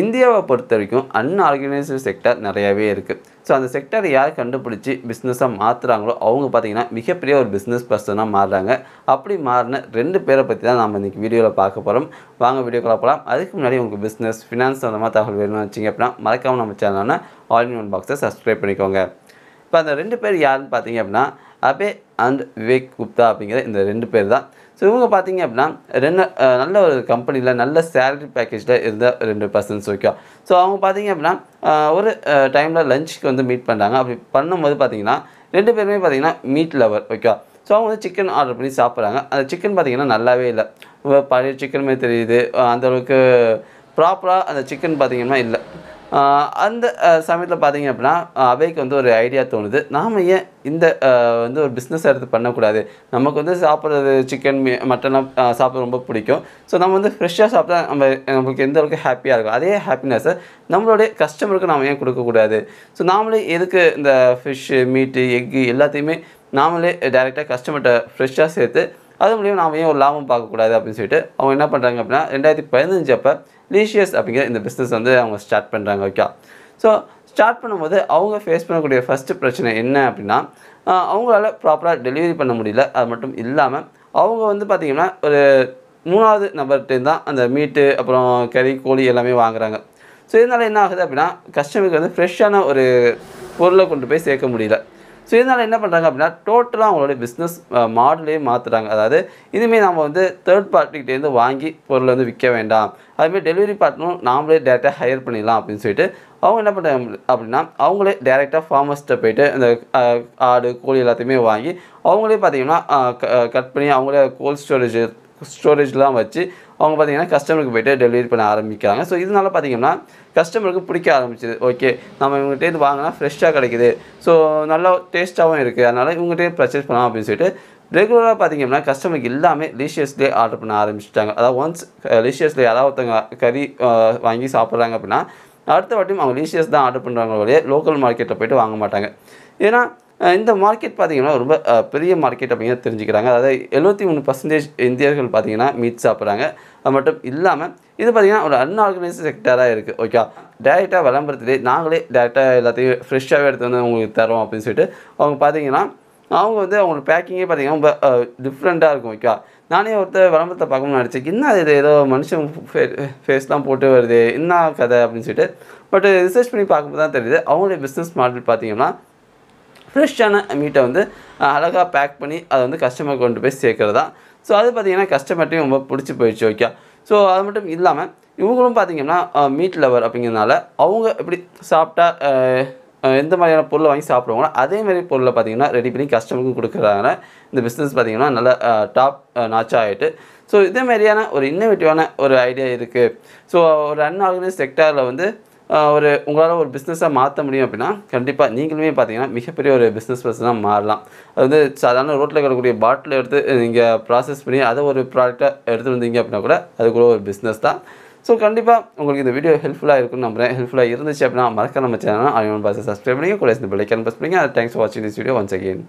இந்தியாவை பொறுத்த வரைக்கும் அன்ஆர்கனைஸ்டு செக்டர் நிறையாவே இருக்குது ஸோ அந்த செக்டரை யார் கண்டுபிடிச்சி பிஸ்னஸாக மாற்றுறாங்களோ அவங்க பார்த்திங்கன்னா மிகப்பெரிய ஒரு பிஸ்னஸ் பர்சனாக மாறுறாங்க அப்படி மாறின ரெண்டு பேரை பற்றி தான் நம்ம இன்றைக்கி வீடியோவில் பார்க்க போகிறோம் வாங்க வீடியோக்குள்ளே போகலாம் அதுக்கு முன்னாடி உங்களுக்கு பிஸ்னஸ் ஃபினான்ஸ் மாதிரி தகவல் வேணும்னு வச்சிங்க அப்படின்னா மறக்காமல் நம்ம சேனலான ஆல் இன் ஒன் பாக்ஸை சப்ஸ்கிரைப் பண்ணிக்கோங்க இப்போ அந்த ரெண்டு பேர் யாருன்னு பார்த்தீங்க அப்படின்னா அப்பே அண்ட் விவேக் குப்தா அப்படிங்கிற இந்த ரெண்டு பேர் தான் ஸோ இவங்க பார்த்தீங்க அப்படின்னா ரெண்டு நல்ல ஒரு கம்பெனியில் நல்ல சேலரி பேக்கேஜில் இருந்த ரெண்டு பர்சன்ஸ் ஓகே ஸோ அவங்க பார்த்தீங்க அப்படின்னா ஒரு டைமில் லஞ்சுக்கு வந்து மீட் பண்ணுறாங்க அப்படி பண்ணும்போது பார்த்தீங்கன்னா ரெண்டு பேருமே பார்த்தீங்கன்னா மீட் லவர் ஓகே ஸோ அவங்க வந்து சிக்கன் ஆர்டர் பண்ணி சாப்பிட்றாங்க அந்த சிக்கன் பார்த்திங்கன்னா நல்லாவே இல்லை பழைய சிக்கனுமே தெரியுது அந்தளவுக்கு ப்ராப்பராக அந்த சிக்கன் பார்த்திங்கன்னா இல்லை அந்த சமயத்தில் பார்த்திங்க அப்படின்னா அவைக்கு வந்து ஒரு ஐடியா தோணுது நாம் ஏன் இந்த வந்து ஒரு பிஸ்னஸ் எடுத்து பண்ணக்கூடாது நமக்கு வந்து சாப்பிட்றது சிக்கன் மட்டன்லாம் சாப்பிட ரொம்ப பிடிக்கும் ஸோ நம்ம வந்து ஃப்ரெஷ்ஷாக சாப்பிட்டா நம்ம நம்மளுக்கு எந்த அளவுக்கு ஹாப்பியாக இருக்கும் அதே ஹாப்பினஸ்ஸை நம்மளுடைய கஸ்டமருக்கு நாம் ஏன் கொடுக்கக்கூடாது ஸோ நாமளே எதுக்கு இந்த ஃபிஷ்ஷு மீட்டு எக்கு எல்லாத்தையுமே நாமளே டைரெக்டாக கஸ்டமர்கிட்ட ஃப்ரெஷ்ஷாக சேர்த்து அது மூலியம் நாம் ஏன் ஒரு லாபம் பார்க்கக்கூடாது அப்படின்னு சொல்லிட்டு அவங்க என்ன பண்ணுறாங்க அப்படின்னா ரெண்டாயிரத்தி பதினஞ்சு அப்போ லீஷியஸ் அப்படிங்கிற இந்த பிஸ்னஸ் வந்து அவங்க ஸ்டார்ட் பண்ணுறாங்க ஓகே ஸோ ஸ்டார்ட் பண்ணும்போது அவங்க ஃபேஸ் பண்ணக்கூடிய ஃபஸ்ட்டு பிரச்சனை என்ன அப்படின்னா அவங்களால ப்ராப்பராக டெலிவரி பண்ண முடியல அது மட்டும் இல்லாமல் அவங்க வந்து பார்த்திங்கன்னா ஒரு மூணாவது நபர்கிட்டேருந்து தான் அந்த மீட்டு அப்புறம் கறி கோழி எல்லாமே வாங்குகிறாங்க ஸோ இதனால் என்ன ஆகுது அப்படின்னா கஸ்டமருக்கு வந்து ஃப்ரெஷ்ஷான ஒரு பொருளை கொண்டு போய் சேர்க்க முடியல ஸோ இதனால் என்ன பண்ணுறாங்க அப்படின்னா டோட்டலாக அவங்களுடைய பிஸ்னஸ் மாடலே மாற்றுறாங்க அதாவது இனிமேல் நம்ம வந்து தேர்ட் பார்ட்டிகிட்டேருந்து வாங்கி பொருள் வந்து விற்க வேண்டாம் அதுமாதிரி டெலிவரி பார்ட்னரும் நாமளே டேரெக்டாக ஹையர் பண்ணிடலாம் அப்படின்னு சொல்லிட்டு அவங்க என்ன பண்ணுறாங்க அப்படின்னா அவங்களே டேரெக்டாக ஃபார்மர்ஸ்ட்டை போயிட்டு இந்த ஆடு கோழி எல்லாத்தையுமே வாங்கி அவங்களே பார்த்திங்கன்னா கட் பண்ணி அவங்களே கோல்ட் ஸ்டோரேஜ் ஸ்டோரேஜ்லாம் வச்சு அவங்க பார்த்திங்கன்னா கஸ்டமருக்கு போய்ட்டு டெலிவரி பண்ண ஆரம்பிக்கிறாங்க ஸோ இதனால் பார்த்திங்கன்னா கஸ்டமருக்கு பிடிக்க ஆரம்பிச்சிது ஓகே நம்ம இவங்ககிட்டேருந்து வாங்கினா ஃப்ரெஷ்ஷாக கிடைக்குது ஸோ நல்லா டேஸ்ட்டாகவும் இருக்குது அதனால் இவங்ககிட்டே பர்ச்சேஸ் பண்ணலாம் அப்படின்னு சொல்லிட்டு ரெகுலராக பார்த்திங்கன்னா கஸ்டமருக்கு எல்லாமே லீஷியஸ்லேயே ஆர்டர் பண்ண ஆரம்பிச்சிட்டாங்க அதாவது ஒன்ஸ் லீஷியஸ்லேயே யாராவது ஒருத்தவங்க கறி வாங்கி சாப்பிட்றாங்க அப்படின்னா அடுத்த வாட்டியும் அவங்க லீஷியஸ் தான் ஆர்டர் பண்ணுறாங்க வழியே லோக்கல் மார்க்கெட்டில் போய்ட்டு வாங்க மாட்டாங்க ஏன்னா இந்த மார்க்கெட் பார்த்திங்கன்னா ரொம்ப பெரிய மார்க்கெட் அப்படிங்கிறத தெரிஞ்சுக்கிறாங்க அதாவது எழுபத்தி மூணு பர்சன்டேஜ் இந்தியர்கள் பார்த்திங்கன்னா மீட் சாப்பிட்றாங்க அது மட்டும் இல்லாமல் இது பார்த்திங்கன்னா ஒரு அன்ஆர்கனைஸ்டு செக்டராக இருக்குது ஓகே டேரெக்டாக விளம்பரத்திலே நாங்களே டேரெக்டாக எல்லாத்தையும் ஃப்ரெஷ்ஷாகவே எடுத்து வந்து உங்களுக்கு தரோம் அப்படின்னு சொல்லிட்டு அவங்க பார்த்தீங்கன்னா அவங்க வந்து அவங்களுக்கு பேக்கிங்கே பார்த்தீங்கன்னா ரொம்ப டிஃப்ரெண்ட்டாக இருக்கும் ஓகே நானே ஒருத்தர் விளம்பரத்தை பார்க்கணும்னு நினச்சேன் என்ன இது ஏதோ மனுஷன் ஃபே ஃபேஸ்லாம் போட்டு வருது என்ன கதை அப்படின்னு சொல்லிட்டு பட் ரிசர்ச் பண்ணி பார்க்கும்போது தான் தெரியுது அவங்களுடைய பிஸ்னஸ் மாடல் பார்த்திங்கன்னா ஃப்ரெஷ்ஷான மீட்டை வந்து அழகாக பேக் பண்ணி அதை வந்து கஸ்டமர் கொண்டு போய் சேர்க்குறது தான் ஸோ அது பார்த்திங்கன்னா கஸ்டமர்ட்டையும் ரொம்ப பிடிச்சி போயிடுச்சு ஓகே ஸோ அது மட்டும் இல்லாமல் இவங்களும் பார்த்திங்கன்னா மீட் லவர் அப்படிங்கிறதுனால அவங்க எப்படி சாப்பிட்டா எந்த மாதிரியான பொருளை வாங்கி சாப்பிடுவாங்களோ அதேமாதிரி பொருளை பார்த்திங்கன்னா ரெடி பண்ணி கஸ்டமருக்கு கொடுக்குறாங்க இந்த பிஸ்னஸ் பார்த்திங்கன்னா நல்லா டாப் நாச்சாக ஆகிட்டு ஸோ இதே மாதிரியான ஒரு இன்னோவேட்டிவான ஒரு ஐடியா இருக்குது ஸோ ஒரு அன்ஆர்கனைஸ் செக்டாரில் வந்து ஒரு உங்களால் ஒரு பிஸ்னஸாக மாற்ற முடியும் அப்படின்னா கண்டிப்பாக நீங்களுமே பார்த்தீங்கன்னா மிகப்பெரிய ஒரு பிஸ்னஸ் பர்சனாக மாறலாம் அது வந்து சாதாரண ரோட்டில் இருக்கக்கூடிய பாட்டில் எடுத்து நீங்கள் ப்ராசஸ் பண்ணி அதை ஒரு ப்ராடக்டாக எடுத்து வந்தீங்க அப்படின்னா கூட அது கூட ஒரு பிஸ்னஸ் தான் ஸோ கண்டிப்பாக உங்களுக்கு இந்த வீடியோ ஹெல்ப்ஃபுல்லாக இருக்கும்னு நம்புறேன் ஹெல்ப்ஃபுல்லாக இருந்துச்சு அப்படின்னா மறக்க நம்ம சேனல் ஐ ஒன் சப்ஸ்கிரைப் பண்ணி கூட இந்த பஸ் ப்ரெஸ் பண்ணுங்க தேங்க்ஸ் ஃபார் வாட்சிங் திஸ் வீடியோ ஒன்ஸ் அகேன்